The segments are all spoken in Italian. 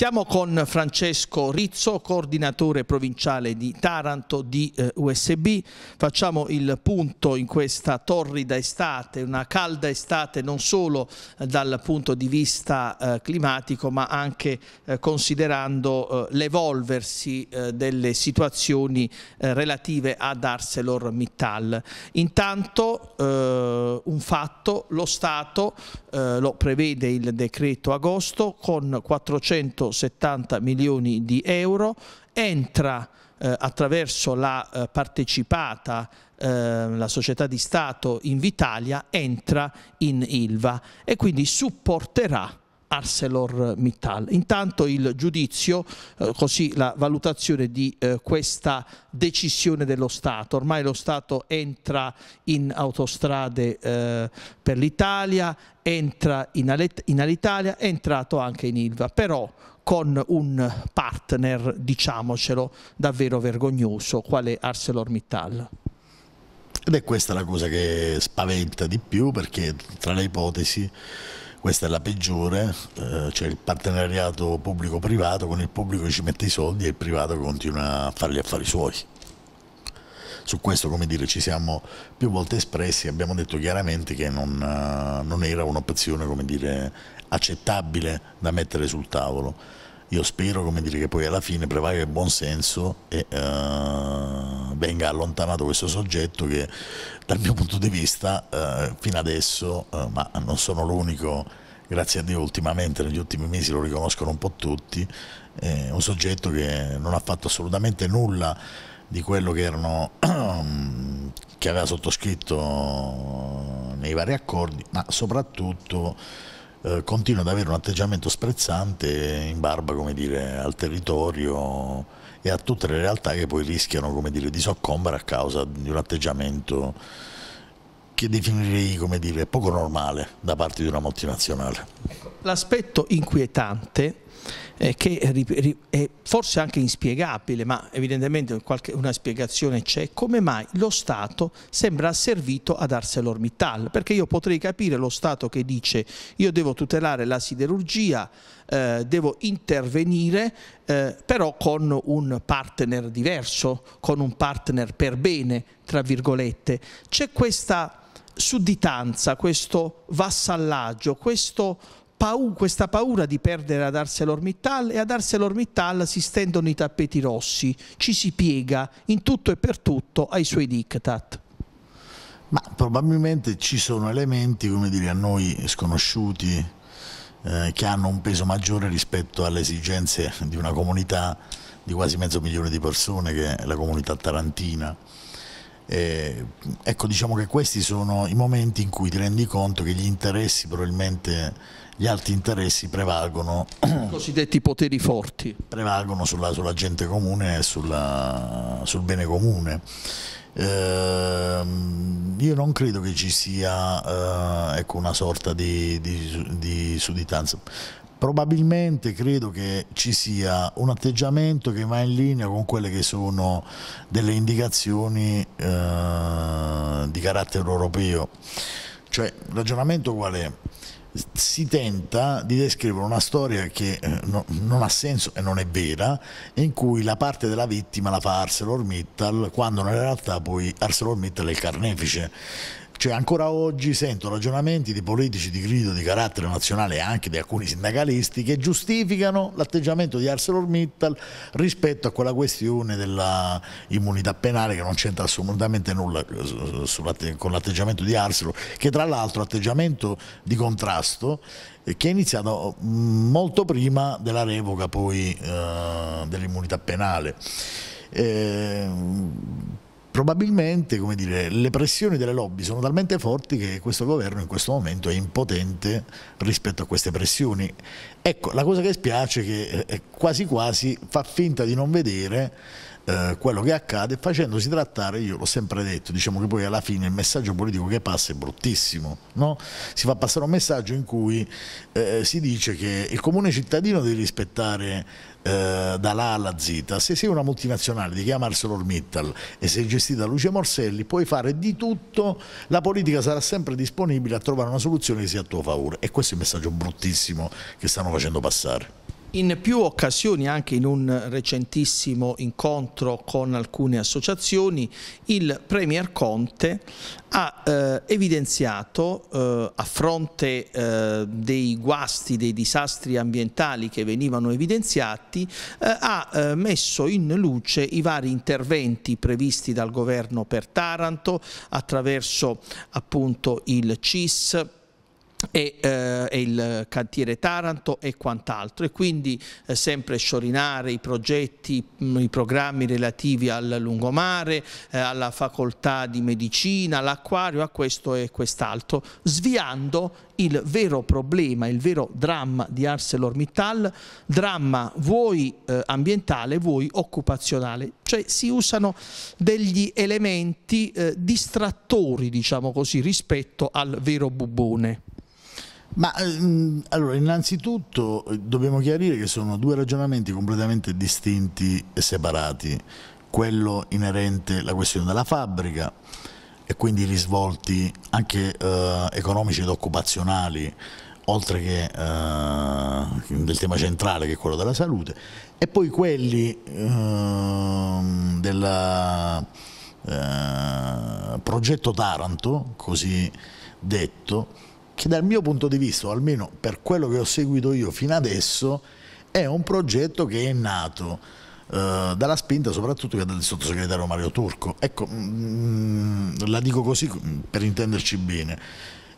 Siamo con Francesco Rizzo, coordinatore provinciale di Taranto di eh, USB. Facciamo il punto in questa torrida estate, una calda estate non solo eh, dal punto di vista eh, climatico, ma anche eh, considerando eh, l'evolversi eh, delle situazioni relative ad ArcelorMittal. Intanto un fatto, lo Stato lo prevede il decreto agosto con 400 270 milioni di euro, entra eh, attraverso la eh, partecipata eh, la società di Stato Invitalia entra in Ilva e quindi supporterà ArcelorMittal. Intanto il giudizio, eh, così la valutazione di eh, questa decisione dello Stato. Ormai lo Stato entra in autostrade eh, per l'Italia, entra in, in Alitalia, è entrato anche in Ilva, però con un partner, diciamocelo, davvero vergognoso, quale ArcelorMittal. Ed è questa la cosa che spaventa di più perché tra le ipotesi questa è la peggiore, eh, c'è cioè il partenariato pubblico-privato, con il pubblico che ci mette i soldi e il privato che continua a fare gli affari suoi. Su questo, come dire, ci siamo più volte espressi, e abbiamo detto chiaramente che non, eh, non era un'opzione, come dire, accettabile da mettere sul tavolo io spero come dire, che poi alla fine prevalga il buon senso e uh, venga allontanato questo soggetto che dal mio punto di vista uh, fino adesso, uh, ma non sono l'unico, grazie a Dio ultimamente negli ultimi mesi lo riconoscono un po' tutti, è un soggetto che non ha fatto assolutamente nulla di quello che, erano, che aveva sottoscritto nei vari accordi, ma soprattutto eh, continua ad avere un atteggiamento sprezzante in barba come dire, al territorio e a tutte le realtà che poi rischiano come dire, di soccombere a causa di un atteggiamento che definirei come dire, poco normale da parte di una multinazionale. Ecco, l'aspetto inquietante eh, che è forse anche inspiegabile, ma evidentemente qualche, una spiegazione c'è, come mai lo Stato sembra asservito ad ArcelorMittal? Perché io potrei capire lo Stato che dice io devo tutelare la siderurgia, eh, devo intervenire, eh, però con un partner diverso, con un partner per bene, tra virgolette. C'è questa sudditanza, questo vassallaggio, questo paura, questa paura di perdere ad ArcelorMittal e ad ArcelorMittal si stendono i tappeti rossi, ci si piega in tutto e per tutto ai suoi diktat. Ma probabilmente ci sono elementi, come dire, a noi sconosciuti, eh, che hanno un peso maggiore rispetto alle esigenze di una comunità di quasi mezzo milione di persone che è la comunità tarantina. Eh, ecco, diciamo che questi sono i momenti in cui ti rendi conto che gli interessi probabilmente gli alti interessi prevalgono. I cosiddetti poteri forti. Prevalgono sulla, sulla gente comune e sul bene comune. Eh, io non credo che ci sia eh, ecco, una sorta di, di, di sudditanza. Probabilmente credo che ci sia un atteggiamento che va in linea con quelle che sono delle indicazioni eh, di carattere europeo. Cioè, il ragionamento qual è? si tenta di descrivere una storia che eh, no, non ha senso e non è vera, in cui la parte della vittima la fa ArcelorMittal, quando in realtà poi ArcelorMittal è il carnefice. Cioè ancora oggi sento ragionamenti di politici di grido di carattere nazionale e anche di alcuni sindacalisti che giustificano l'atteggiamento di ArcelorMittal rispetto a quella questione dell'immunità penale che non c'entra assolutamente nulla eh, con l'atteggiamento di Arcelor, che tra l'altro è atteggiamento di contrasto eh, che è iniziato molto prima della revoca poi eh, dell'immunità penale. Eh, probabilmente dire, le pressioni delle lobby sono talmente forti che questo governo in questo momento è impotente rispetto a queste pressioni. Ecco, la cosa che spiace è che eh, quasi quasi fa finta di non vedere eh, quello che accade facendosi trattare, io l'ho sempre detto, diciamo che poi alla fine il messaggio politico che passa è bruttissimo, no? si fa passare un messaggio in cui eh, si dice che il comune cittadino deve rispettare eh, dall'A alla Z, se sei una multinazionale di chiama ArcelorMittal e sei gestita da Lucia Morselli puoi fare di tutto, la politica sarà sempre disponibile a trovare una soluzione che sia a tuo favore e questo è il messaggio bruttissimo che stanno facendo passare. In più occasioni, anche in un recentissimo incontro con alcune associazioni, il Premier Conte ha eh, evidenziato, eh, a fronte eh, dei guasti, dei disastri ambientali che venivano evidenziati, eh, ha eh, messo in luce i vari interventi previsti dal governo per Taranto attraverso appunto il CIS, e, eh, e, il cantiere Taranto e quant'altro e quindi eh, sempre sciorinare i progetti, mm, i programmi relativi al lungomare, eh, alla facoltà di medicina, all'acquario, a questo e quest'altro, sviando il vero problema, il vero dramma di ArcelorMittal, dramma vuoi eh, ambientale, vuoi occupazionale, cioè si usano degli elementi eh, distrattori, diciamo così, rispetto al vero bubone. Ma ehm, allora, innanzitutto eh, dobbiamo chiarire che sono due ragionamenti completamente distinti e separati, quello inerente alla questione della fabbrica e quindi risvolti anche eh, economici ed occupazionali, oltre che eh, del tema centrale che è quello della salute, e poi quelli ehm, eh, del progetto Taranto, così detto, che dal mio punto di vista, o almeno per quello che ho seguito io fino adesso, è un progetto che è nato eh, dalla spinta soprattutto del sottosegretario Mario Turco. Ecco, mm, la dico così mm, per intenderci bene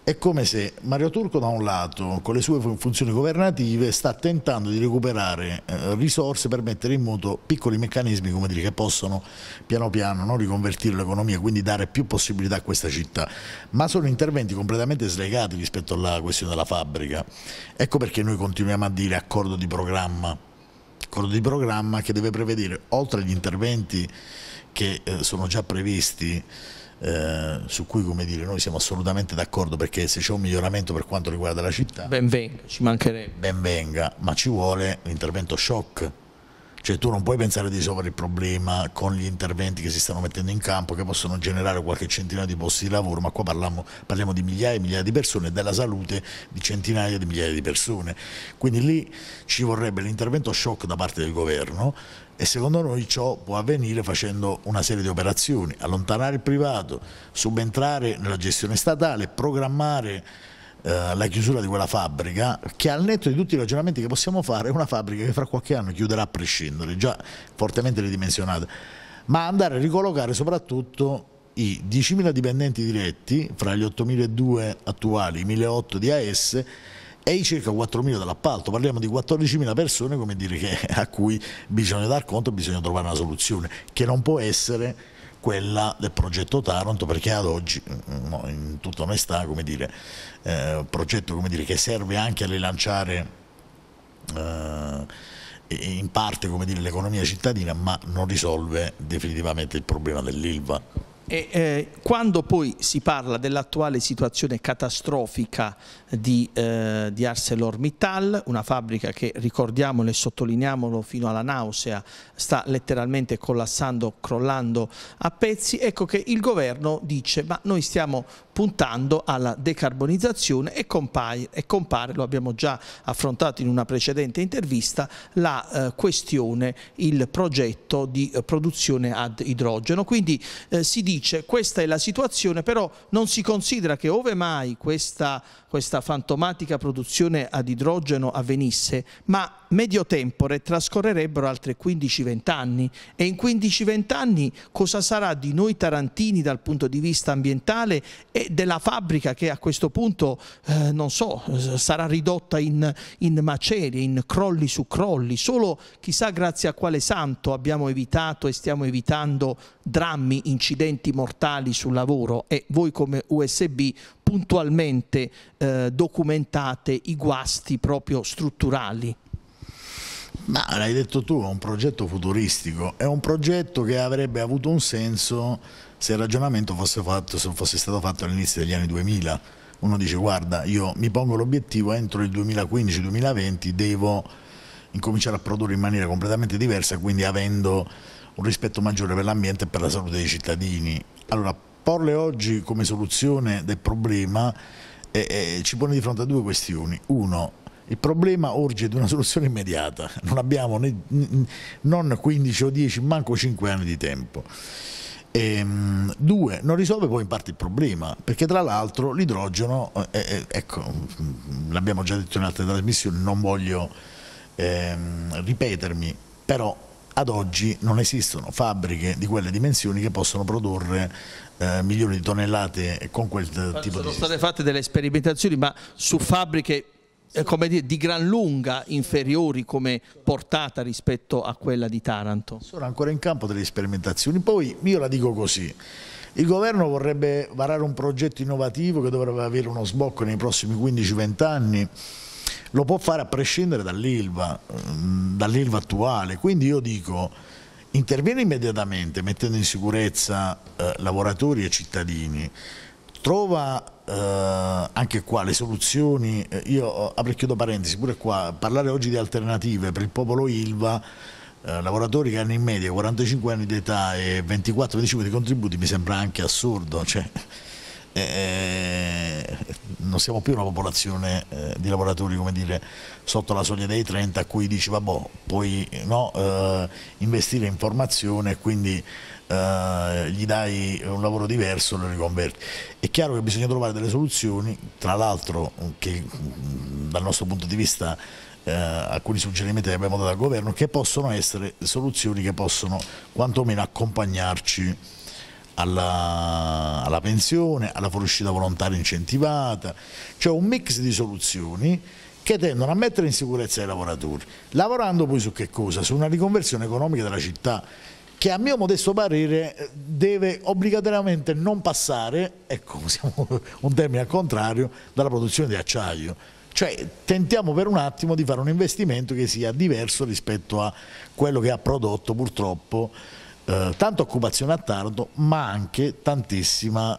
è come se Mario Turco da un lato, con le sue funzioni governative, sta tentando di recuperare eh, risorse per mettere in moto piccoli meccanismi dire, che possono piano piano no, riconvertire l'economia, quindi dare più possibilità a questa città, ma sono interventi completamente slegati rispetto alla questione della fabbrica. Ecco perché noi continuiamo a dire accordo di programma, accordo di programma che deve prevedere, oltre agli interventi che eh, sono già previsti, eh, su cui dire, noi siamo assolutamente d'accordo perché se c'è un miglioramento per quanto riguarda la città, ben venga, ci mancherebbe. Ben venga, ma ci vuole l'intervento shock. Cioè tu non puoi pensare di risolvere il problema con gli interventi che si stanno mettendo in campo che possono generare qualche centinaio di posti di lavoro, ma qua parliamo, parliamo di migliaia e migliaia di persone, e della salute di centinaia di migliaia di persone. Quindi lì ci vorrebbe l'intervento shock da parte del governo e secondo noi ciò può avvenire facendo una serie di operazioni, allontanare il privato, subentrare nella gestione statale, programmare eh, la chiusura di quella fabbrica che al netto di tutti i ragionamenti che possiamo fare è una fabbrica che fra qualche anno chiuderà a prescindere, già fortemente ridimensionata, ma andare a ricollocare soprattutto i 10.000 dipendenti diretti fra gli 8.200 attuali, i 1.800 di AS e i circa 4.000 dall'appalto, parliamo di 14.000 persone come dire, che, a cui bisogna dar conto, bisogna trovare una soluzione che non può essere quella del progetto Taranto perché ad oggi mm, in tutta onestà come eh, un progetto come dire, che serve anche a rilanciare eh, in parte l'economia cittadina ma non risolve definitivamente il problema dell'ILVA e, eh, quando poi si parla dell'attuale situazione catastrofica di, eh, di, ArcelorMittal, una fabbrica che ricordiamolo e sottolineiamolo fino alla nausea, sta letteralmente collassando, crollando a pezzi, ecco che il governo dice ma noi stiamo puntando alla decarbonizzazione e compare, e compare lo abbiamo già affrontato in una precedente intervista, la eh, questione, il progetto di eh, produzione ad idrogeno. Quindi eh, si dice questa è la situazione, però non si considera che ove mai questa, questa fantomatica produzione ad idrogeno avvenisse, ma medio tempore trascorrerebbero altri 15-20 anni e in 15-20 anni cosa sarà di noi tarantini dal punto di vista ambientale e della fabbrica che a questo punto, eh, non so, sarà ridotta in, in macerie, in crolli su crolli, solo chissà grazie a quale santo abbiamo evitato e stiamo evitando drammi, incidenti mortali sul lavoro e voi come USB puntualmente eh, documentate i guasti proprio strutturali. Ma l'hai detto tu, è un progetto futuristico, è un progetto che avrebbe avuto un senso se il ragionamento fosse, fatto, fosse stato fatto all'inizio degli anni 2000, uno dice guarda io mi pongo l'obiettivo entro il 2015-2020 devo incominciare a produrre in maniera completamente diversa, quindi avendo un rispetto maggiore per l'ambiente e per la salute dei cittadini. Allora, porle oggi come soluzione del problema eh, eh, ci pone di fronte a due questioni. Uno, il problema urge di una soluzione immediata, non abbiamo né, non 15 o 10, manco 5 anni di tempo. E, ehm, due, non risolve poi in parte il problema, perché tra l'altro l'idrogeno, eh, eh, eh, ecco, mm, l'abbiamo già detto in altre trasmissioni, non voglio eh, ripetermi, però ad oggi non esistono fabbriche di quelle dimensioni che possono produrre eh, milioni di tonnellate con quel tipo sono di... Sono state fatte delle sperimentazioni, ma su fabbriche eh, come dire, di gran lunga inferiori come portata rispetto a quella di Taranto. Sono ancora in campo delle sperimentazioni, poi io la dico così. Il governo vorrebbe varare un progetto innovativo che dovrebbe avere uno sbocco nei prossimi 15-20 anni, lo può fare a prescindere dall'ILVA, mm, dall'ILVA attuale, quindi io dico interviene immediatamente mettendo in sicurezza eh, lavoratori e cittadini, trova eh, anche qua le soluzioni, eh, io eh, apro e chiudo parentesi, pure qua, parlare oggi di alternative per il popolo Ilva, eh, lavoratori che hanno in media 45 anni di età e 24-25 di contributi mi sembra anche assurdo, cioè, eh, eh, non siamo più una popolazione eh, di lavoratori dire, sotto la soglia dei 30 a cui dici vabbè puoi no, investire in formazione e quindi eh, gli dai un lavoro diverso lo riconverti. È chiaro che bisogna trovare delle soluzioni, tra l'altro che mm, dal nostro punto di vista eh, alcuni suggerimenti che abbiamo dato al governo, che possono essere soluzioni che possono quantomeno accompagnarci alla, alla pensione, alla fuoriuscita volontaria incentivata, cioè un mix di soluzioni che tendono a mettere in sicurezza i lavoratori, lavorando poi su che cosa? Su una riconversione economica della città che a mio modesto parere eh, deve obbligatoriamente non passare, ecco siamo un termine al contrario, dalla produzione di acciaio. Cioè tentiamo per un attimo di fare un investimento che sia diverso rispetto a quello che ha prodotto purtroppo eh, tanta occupazione a tardo ma anche tantissima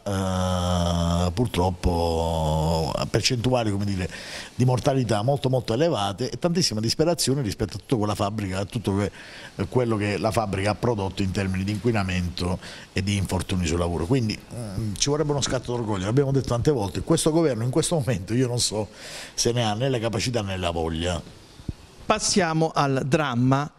eh, purtroppo percentuali dire, di mortalità molto molto elevate e tantissima disperazione rispetto a tutta quella fabbrica a tutto que quello che la fabbrica ha prodotto in termini di inquinamento e di infortuni sul lavoro quindi ehm, ci vorrebbe uno scatto d'orgoglio l'abbiamo detto tante volte questo governo in questo momento io non so se ne ha né la capacità né la voglia passiamo al dramma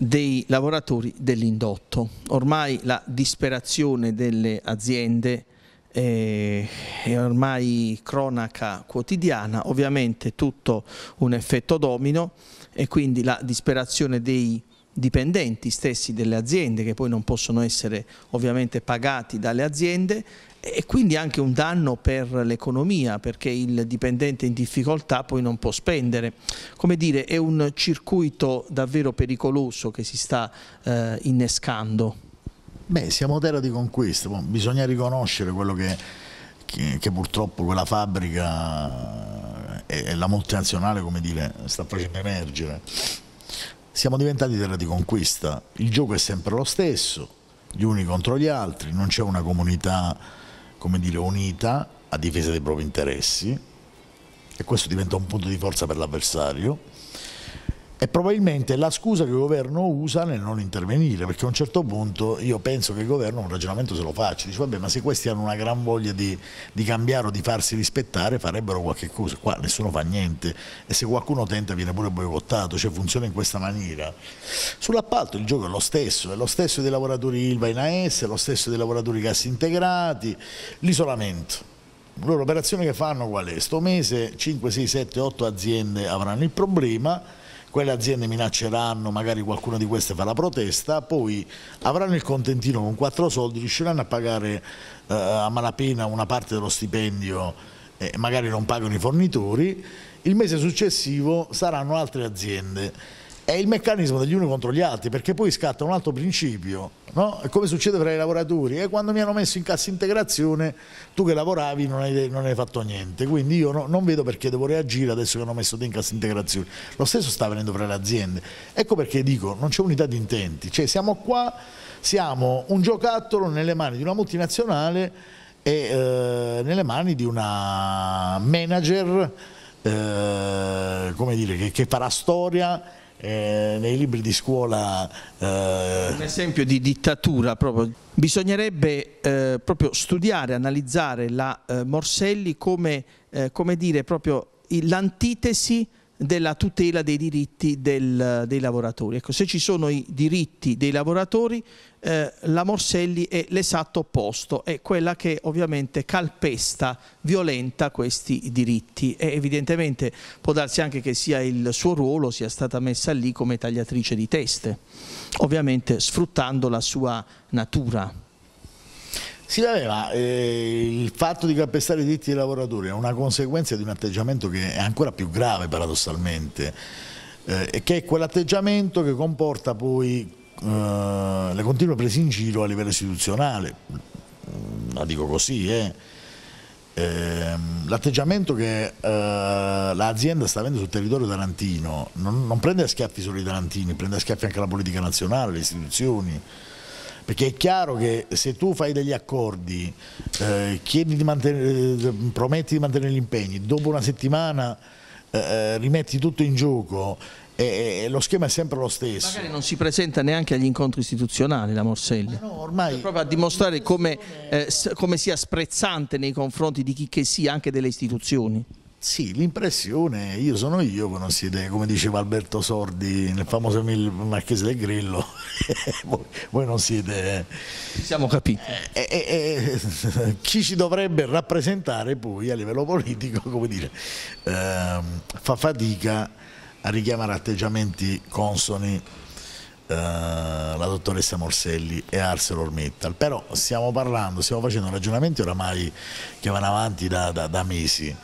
dei lavoratori dell'indotto. Ormai la disperazione delle aziende eh, è ormai cronaca quotidiana, ovviamente tutto un effetto domino e quindi la disperazione dei dipendenti stessi delle aziende che poi non possono essere ovviamente pagati dalle aziende e quindi anche un danno per l'economia perché il dipendente in difficoltà poi non può spendere. Come dire, è un circuito davvero pericoloso che si sta eh, innescando. Beh, siamo terra di conquista, bisogna riconoscere quello che, che, che purtroppo quella fabbrica e, la multinazionale dire, sta facendo emergere. Siamo diventati terra di conquista, il gioco è sempre lo stesso, gli uni contro gli altri, non c'è una comunità come dire, unita a difesa dei propri interessi e questo diventa un punto di forza per l'avversario è probabilmente la scusa che il governo usa nel non intervenire, perché a un certo punto io penso che il governo un ragionamento se lo faccia, dice vabbè ma se questi hanno una gran voglia di, di cambiare o di farsi rispettare farebbero qualche cosa, qua nessuno fa niente e se qualcuno tenta viene pure boicottato, cioè funziona in questa maniera. Sull'appalto il gioco è lo stesso, è lo stesso dei lavoratori ILVA in AS, è lo stesso dei lavoratori cassi integrati, l'isolamento loro l'operazione che fanno qual è? Sto mese 5, 6, 7, 8 aziende avranno il problema quelle aziende minacceranno, magari qualcuna di queste fa la protesta, poi avranno il contentino con quattro soldi, riusciranno a pagare eh, a malapena una parte dello stipendio e eh, magari non pagano i fornitori, il mese successivo saranno altre aziende è il meccanismo degli uni contro gli altri, perché poi scatta un altro principio, no? come succede fra i lavoratori, e quando mi hanno messo in cassa integrazione tu che lavoravi non, hai, non hai fatto niente, quindi io no, non vedo perché devo reagire adesso che hanno messo te in cassa integrazione, lo stesso sta avvenendo fra le aziende, ecco perché dico non c'è unità di intenti, cioè siamo qua, siamo un giocattolo nelle mani di una multinazionale e eh, nelle mani di una manager eh, come dire, che, che farà storia eh, nei libri di scuola. Eh... Un esempio di dittatura proprio. Bisognerebbe eh, proprio studiare, analizzare la eh, Morselli come, eh, come dire, proprio l'antitesi della tutela dei diritti del, dei lavoratori. Ecco, se ci sono i diritti dei lavoratori eh, la Morselli è l'esatto opposto, è quella che ovviamente calpesta, violenta questi diritti e evidentemente può darsi anche che sia il suo ruolo sia stata messa lì come tagliatrice di teste, ovviamente sfruttando la sua natura. Sì, vabbè, ma eh, il fatto di calpestare i diritti dei lavoratori è una conseguenza di un atteggiamento che è ancora più grave paradossalmente, eh, che è quell'atteggiamento che comporta poi eh, le continue prese in giro a livello istituzionale, mm, la dico così, eh. eh, l'atteggiamento che eh, l'azienda sta avendo sul territorio tarantino non, non prende a schiaffi solo i tarantini, prende a schiaffi anche la politica nazionale, le istituzioni, perché è chiaro che se tu fai degli accordi, eh, di prometti di mantenere gli impegni, dopo una settimana eh, eh, rimetti tutto in gioco e, lo schema è sempre lo stesso. Magari non si presenta neanche agli incontri istituzionali la Morselli, no, ormai... Cioè, proprio a dimostrare come, eh, come sia sprezzante nei confronti di chi che sia, anche delle istituzioni. Sì, l'impressione, io sono io che non siete, come diceva Alberto Sordi nel famoso Marchese del Grillo, voi, voi, non siete... Eh. siamo capiti. Eh, eh, eh, chi eh, ci dovrebbe rappresentare poi a livello politico, come dire, ehm, fa fatica a richiamare atteggiamenti consoni eh, la dottoressa Morselli e ArcelorMittal, però stiamo parlando, stiamo facendo ragionamenti oramai che vanno avanti da, da, da mesi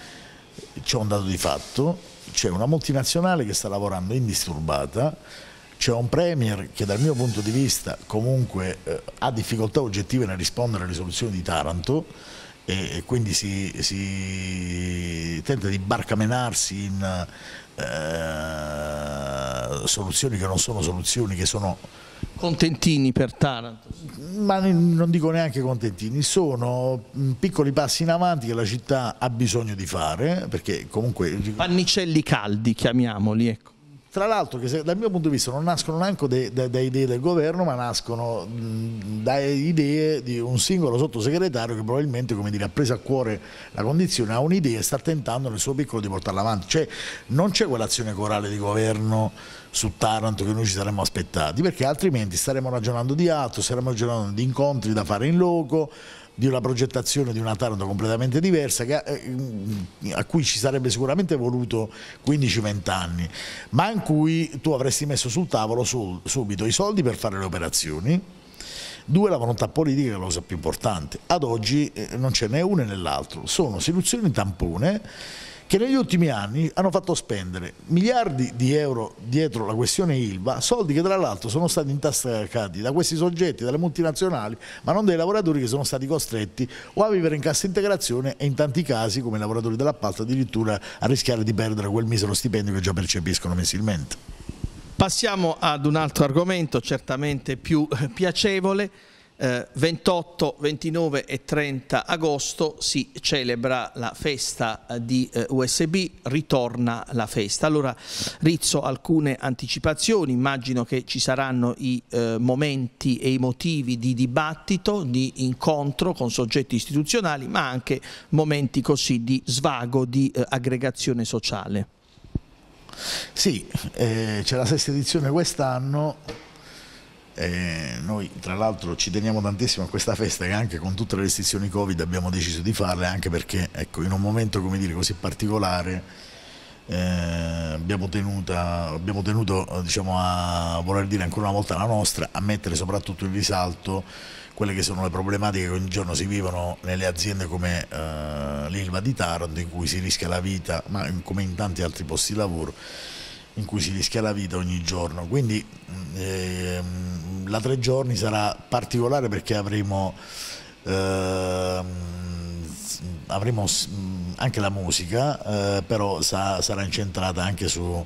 c'è un dato di fatto, c'è una multinazionale che sta lavorando indisturbata, c'è un Premier che dal mio punto di vista comunque eh, ha difficoltà oggettive nel rispondere alle soluzioni di Taranto e, e quindi si, si, tenta di barcamenarsi in eh, soluzioni che non sono soluzioni, che sono Contentini per Taranto? Ma non dico neanche contentini, sono mm, piccoli passi in avanti che la città ha bisogno di fare, perché comunque... Pannicelli caldi, chiamiamoli, ecco tra l'altro che se, dal mio punto di vista non nascono neanche da idee del governo, ma nascono da idee di un singolo sottosegretario che probabilmente dire, ha preso a cuore la condizione, ha un'idea e sta tentando nel suo piccolo di portarla avanti. Cioè non c'è quell'azione corale di governo su Taranto che noi ci saremmo aspettati, perché altrimenti staremmo ragionando di altro, staremmo ragionando di incontri da fare in loco, di una progettazione di una Taranto completamente diversa che, eh, mm, a cui ci sarebbe sicuramente voluto 15-20 anni ma in cui tu avresti messo sul tavolo sul, subito i soldi per fare le operazioni due la volontà politica che è la cosa più importante ad oggi eh, non ce n'è una né l'altro sono soluzioni tampone che negli ultimi anni hanno fatto spendere miliardi di euro dietro la questione ILVA, soldi che tra l'altro sono stati intascati da questi soggetti, dalle multinazionali, ma non dai lavoratori che sono stati costretti o a vivere in cassa integrazione e in tanti casi, come i lavoratori dell'appalto, addirittura a rischiare di perdere quel misero stipendio che già percepiscono mensilmente. Passiamo ad un altro argomento certamente più eh, piacevole, eh, 28, 29 e 30 agosto si celebra la festa eh, di eh, USB, ritorna la festa. Allora Rizzo alcune anticipazioni, immagino che ci saranno i eh, momenti e i motivi di dibattito, di incontro con soggetti istituzionali, ma anche momenti così di svago, di eh, aggregazione sociale. Sì, eh, c'è la sesta edizione quest'anno eh, noi tra l'altro ci teniamo tantissimo a questa festa che anche con tutte le restrizioni Covid abbiamo deciso di farle anche perché ecco, in un momento dire, così particolare eh, abbiamo, tenuta, abbiamo, tenuto diciamo, a voler dire ancora una volta la nostra, a mettere soprattutto in risalto quelle che sono le problematiche che ogni giorno si vivono nelle aziende come eh, l'Ilva di Taranto in cui si rischia la vita, ma come in tanti altri posti di lavoro in cui si rischia la vita ogni giorno. Quindi mm, ehm, la tre giorni sarà particolare perché avremo, eh, avremo mm, anche la musica, eh, però sa, sarà incentrata anche su,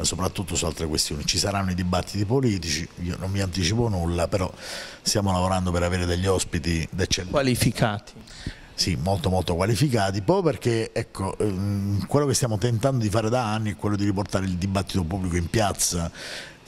soprattutto su altre questioni. Ci saranno i dibattiti politici, io non mi anticipo nulla, però stiamo lavorando per avere degli ospiti decenti. Qualificati sì, molto molto qualificati, proprio perché ecco, ehm, quello che stiamo tentando di fare da anni è quello di riportare il dibattito pubblico in piazza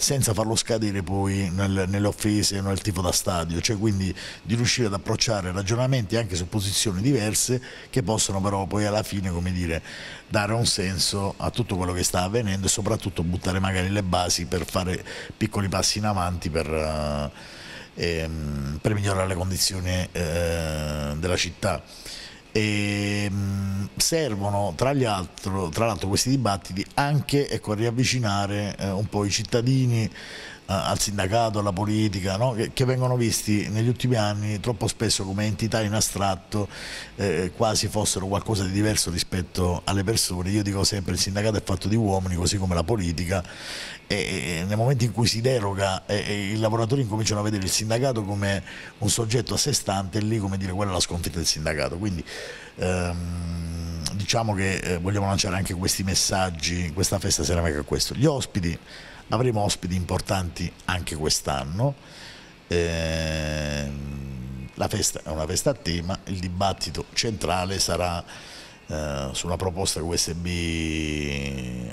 senza farlo scadere poi nel, nelle offese o nel tipo da stadio, cioè quindi di riuscire ad approcciare ragionamenti anche su posizioni diverse che possono però poi alla fine come dire, dare un senso a tutto quello che sta avvenendo e soprattutto buttare magari le basi per fare piccoli passi in avanti per... Uh, ehm, per migliorare le condizioni eh, della città. E, ehm, mh, servono tra l'altro questi dibattiti anche ecco, a riavvicinare eh, un po' i cittadini eh, al sindacato, alla politica, no? che, che, vengono visti negli ultimi anni troppo spesso come entità in astratto, eh, quasi fossero qualcosa di diverso rispetto alle persone. Io dico sempre il sindacato è fatto di uomini, così come la politica, e, e nel momento in cui si deroga e, e, i lavoratori incominciano a vedere il sindacato come un soggetto a sé stante, è lì come dire quella è la sconfitta del sindacato. Quindi, ehm, diciamo che eh, vogliamo lanciare anche questi messaggi, questa festa serve anche a questo. Gli ospiti avremo ospiti importanti anche quest'anno. Ehm, la festa è una festa a tema, il dibattito centrale sarà eh, sulla proposta che USB eh,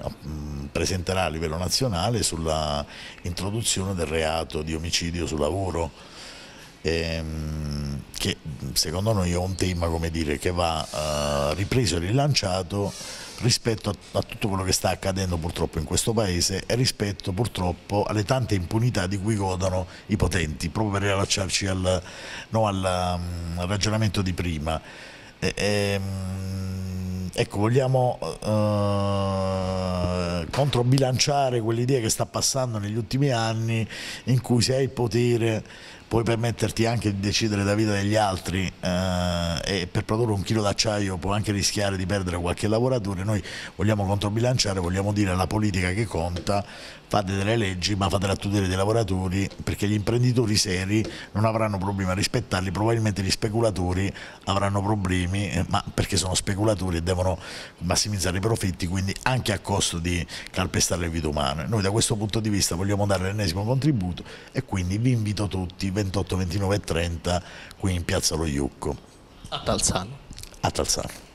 presenterà a livello nazionale sulla introduzione del reato di omicidio sul lavoro ehm, che secondo noi è un tema dire, che va eh, ripreso e rilanciato rispetto a, a, tutto quello che sta accadendo purtroppo in questo paese e rispetto purtroppo alle tante impunità di cui godono i potenti, proprio per riallacciarci al, no, al um, ragionamento di prima. E, e, ehm, ecco, vogliamo uh, controbilanciare quell'idea che sta passando negli ultimi anni in cui se hai il potere puoi permetterti anche di decidere la vita degli altri eh, e per produrre un chilo d'acciaio puoi anche rischiare di perdere qualche lavoratore, noi vogliamo controbilanciare, vogliamo dire alla politica che conta, fate delle leggi ma fate la tutela dei lavoratori perché gli imprenditori seri non avranno problemi a rispettarli, probabilmente gli speculatori avranno problemi eh, ma perché sono speculatori e devono massimizzare i profitti quindi anche a costo di calpestare le vite umane. Noi da questo punto di vista vogliamo dare l'ennesimo contributo e quindi vi invito tutti 28, 29 e 30 qui in piazza Lo Iucco. A Talzano. A Talzano.